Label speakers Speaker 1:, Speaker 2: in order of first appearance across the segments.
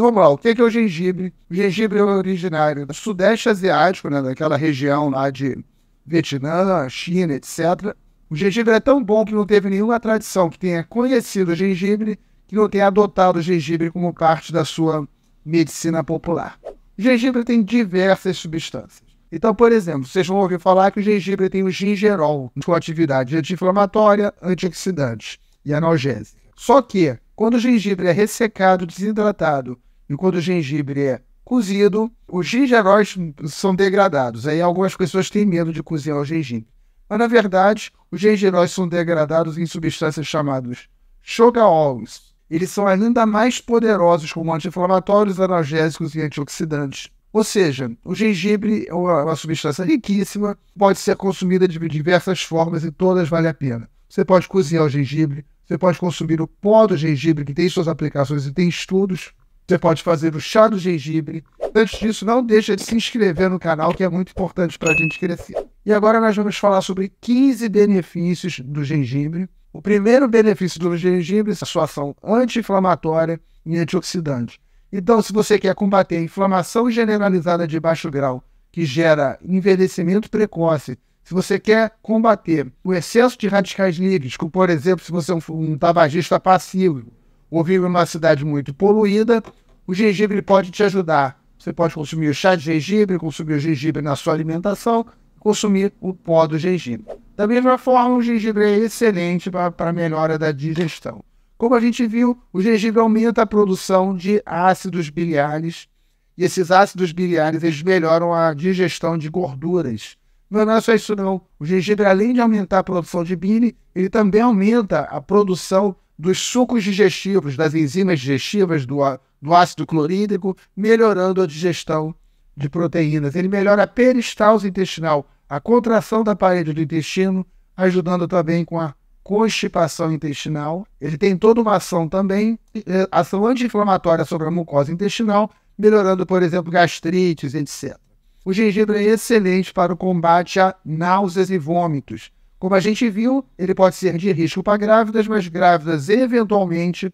Speaker 1: vamos lá, o que é, que é o gengibre? O gengibre é originário do Sudeste Asiático, né, daquela região lá de Vietnã, China, etc. O gengibre é tão bom que não teve nenhuma tradição que tenha conhecido o gengibre que não tenha adotado o gengibre como parte da sua medicina popular. O gengibre tem diversas substâncias. Então, por exemplo, vocês vão ouvir falar que o gengibre tem o gingerol, com atividade anti-inflamatória, antioxidante e analgésica. Só que, quando o gengibre é ressecado, desidratado Enquanto o gengibre é cozido, os gingeróis são degradados. Aí algumas pessoas têm medo de cozinhar o gengibre. Mas, na verdade, os gengeróis são degradados em substâncias chamadas shogaols. Eles são ainda mais poderosos como anti-inflamatórios, analgésicos e antioxidantes. Ou seja, o gengibre é uma substância riquíssima, pode ser consumida de diversas formas e todas vale a pena. Você pode cozinhar o gengibre, você pode consumir o pó do gengibre, que tem suas aplicações e tem estudos você pode fazer o chá do gengibre. Antes disso, não deixa de se inscrever no canal, que é muito importante para a gente crescer. E agora nós vamos falar sobre 15 benefícios do gengibre. O primeiro benefício do gengibre é a sua ação anti-inflamatória e antioxidante. Então, se você quer combater a inflamação generalizada de baixo grau, que gera envelhecimento precoce, se você quer combater o excesso de radicais livres, como por exemplo, se você é um, um tabagista passivo, ou vive numa cidade muito poluída, o gengibre pode te ajudar. Você pode consumir o chá de gengibre, consumir o gengibre na sua alimentação, consumir o pó do gengibre. Da mesma forma, o gengibre é excelente para a melhora da digestão. Como a gente viu, o gengibre aumenta a produção de ácidos biliares e esses ácidos biliares eles melhoram a digestão de gorduras. Mas não é só isso não. O gengibre, além de aumentar a produção de bile, ele também aumenta a produção dos sucos digestivos, das enzimas digestivas, do, do ácido clorídrico, melhorando a digestão de proteínas. Ele melhora a peristalse intestinal, a contração da parede do intestino, ajudando também com a constipação intestinal. Ele tem toda uma ação também, é, ação anti-inflamatória sobre a mucosa intestinal, melhorando, por exemplo, gastrites, etc. O gengibre é excelente para o combate a náuseas e vômitos como a gente viu, ele pode ser de risco para grávidas, mas grávidas eventualmente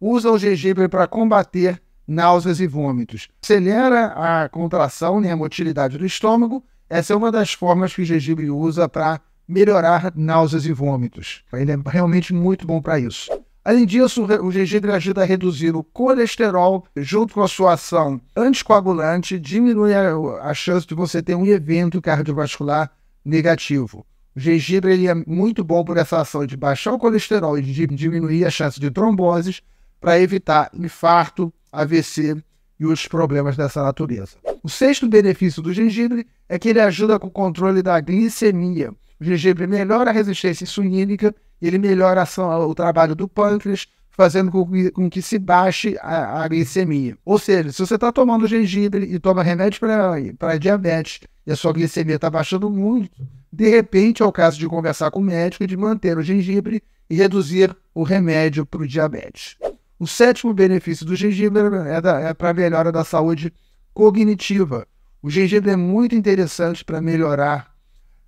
Speaker 1: usam o gengibre para combater náuseas e vômitos. Acelera a contração, né, a motilidade do estômago. Essa é uma das formas que o gengibre usa para melhorar náuseas e vômitos. Ele é realmente muito bom para isso. Além disso, o gengibre ajuda a reduzir o colesterol, junto com a sua ação anticoagulante, diminui a chance de você ter um evento cardiovascular negativo. O gengibre ele é muito bom por essa ação de baixar o colesterol e de diminuir a chance de tromboses para evitar infarto, AVC e outros problemas dessa natureza. O sexto benefício do gengibre é que ele ajuda com o controle da glicemia. O gengibre melhora a resistência insulínica, ele melhora ação, o trabalho do pâncreas, fazendo com que, com que se baixe a, a, glicemia. Ou seja, se você está tomando gengibre e toma remédio para diabetes e a sua glicemia está baixando muito, de repente, é o caso de conversar com o médico e de manter o gengibre e reduzir o remédio para o diabetes. O sétimo benefício do gengibre é, é para a melhora da saúde cognitiva. O gengibre é muito interessante para melhorar,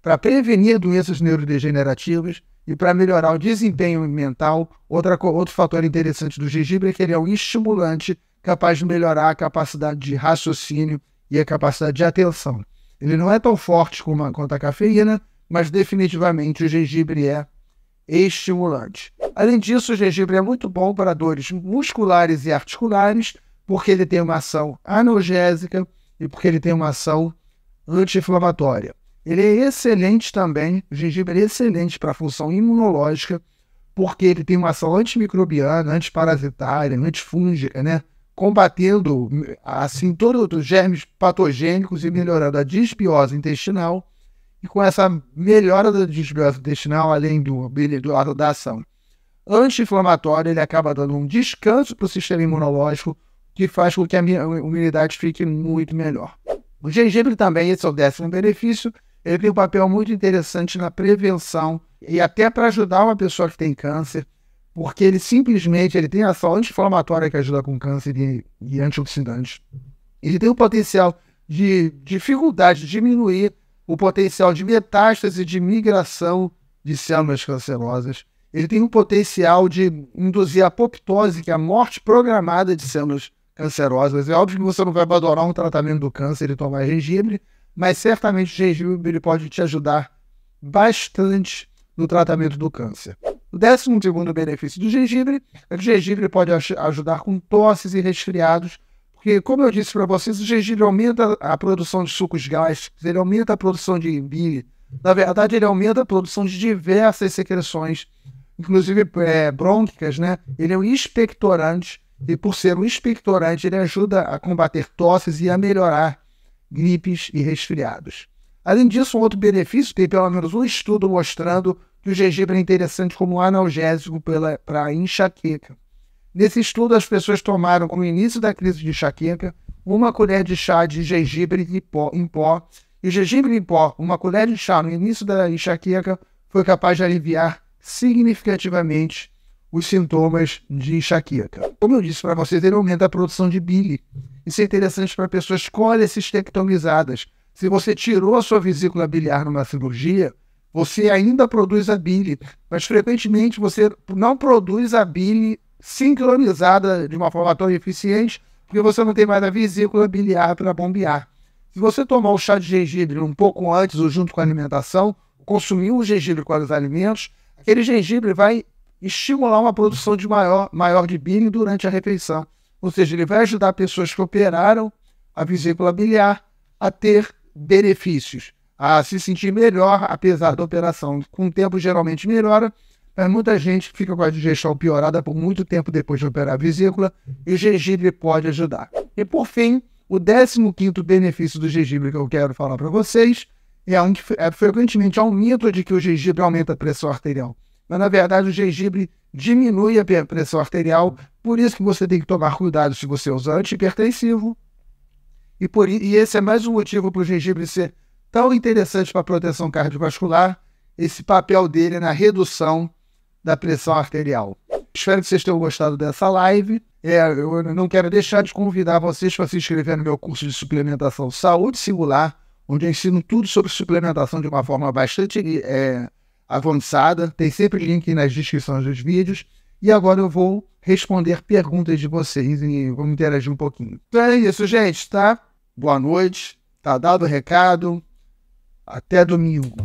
Speaker 1: para prevenir doenças neurodegenerativas e para melhorar o desempenho mental. Outra, outro fator interessante do gengibre é que ele é um estimulante capaz de melhorar a capacidade de raciocínio e a capacidade de atenção. Ele não é tão forte como a, quanto a cafeína, mas definitivamente o gengibre é estimulante. Além disso, o gengibre é muito bom para dores musculares e articulares, porque ele tem uma ação analgésica e porque ele tem uma ação anti-inflamatória. Ele é excelente também, o gengibre é excelente para a função imunológica, porque ele tem uma ação antimicrobiana, antiparasitária, antifúngica, né? combatendo assim todos os germes patogênicos e melhorando a disbiose intestinal. E com essa melhora da disbiose intestinal, além do, do da ação anti-inflamatória, ele acaba dando um descanso para o sistema imunológico, que faz com que a imunidade fique muito melhor. O gengibre também, esse é o décimo benefício, ele tem um papel muito interessante na prevenção e até para ajudar uma pessoa que tem câncer porque ele simplesmente ele tem ação anti-inflamatória que ajuda com câncer e, e antioxidantes. Ele tem o potencial de dificuldade de diminuir o potencial de metástase de migração de células cancerosas. Ele tem o potencial de induzir a apoptose, que é a morte programada de células cancerosas. É óbvio que você não vai abandonar um tratamento do câncer e tomar gengibre, mas certamente o gengibre ele pode te ajudar bastante no tratamento do câncer. O décimo segundo benefício do gengibre é que o gengibre pode ajudar com tosses e resfriados, porque, como eu disse para vocês, o gengibre aumenta a produção de sucos gástricos, ele aumenta a produção de bile. Na verdade, ele aumenta a produção de diversas secreções, inclusive é, brônquicas, né? Ele é um expectorante e, por ser um expectorante, ele ajuda a combater tosses e a melhorar gripes e resfriados. Além disso, um outro benefício, tem pelo menos um estudo mostrando que o gengibre é interessante como analgésico para enxaqueca. Nesse estudo, as pessoas tomaram, no início da crise de enxaqueca, uma colher de chá de gengibre em pó, em pó. E o gengibre em pó, uma colher de chá no início da enxaqueca, foi capaz de aliviar significativamente os sintomas de enxaqueca. Como eu disse para vocês, ele aumenta a produção de bile. Isso é interessante para pessoas colecistectomizadas. Se você tirou a sua vesícula biliar numa cirurgia, você ainda produz a bile, mas frequentemente você não produz a bile sincronizada de uma forma tão eficiente, porque você não tem mais a vesícula biliar para bombear. Se você tomar o chá de gengibre um pouco antes ou junto com a alimentação, consumir o gengibre com os alimentos, aquele gengibre vai estimular uma produção de maior, maior de bile durante a refeição. Ou seja, ele vai ajudar pessoas que operaram a vesícula biliar a ter benefícios a se sentir melhor, apesar da operação. Com o tempo, geralmente melhora, mas muita gente fica com a digestão piorada por muito tempo depois de operar a vesícula e o gengibre pode ajudar. E por fim, o 15 quinto benefício do gengibre que eu quero falar para vocês é um que é, frequentemente há um mito de que o gengibre aumenta a pressão arterial. Mas, na verdade, o gengibre diminui a pressão arterial, por isso que você tem que tomar cuidado se você usar antipertensivo. E, por, e esse é mais um motivo para o gengibre ser tão interessante para a proteção cardiovascular, esse papel dele na redução da pressão arterial. Espero que vocês tenham gostado dessa live. É, eu não quero deixar de convidar vocês para se inscrever no meu curso de suplementação Saúde Singular, onde eu ensino tudo sobre suplementação de uma forma bastante é, avançada. Tem sempre link nas descrições dos vídeos. E agora eu vou responder perguntas de vocês e vamos interagir um pouquinho. Então é isso, gente, tá? Boa noite. Tá dado o recado. Até domingo.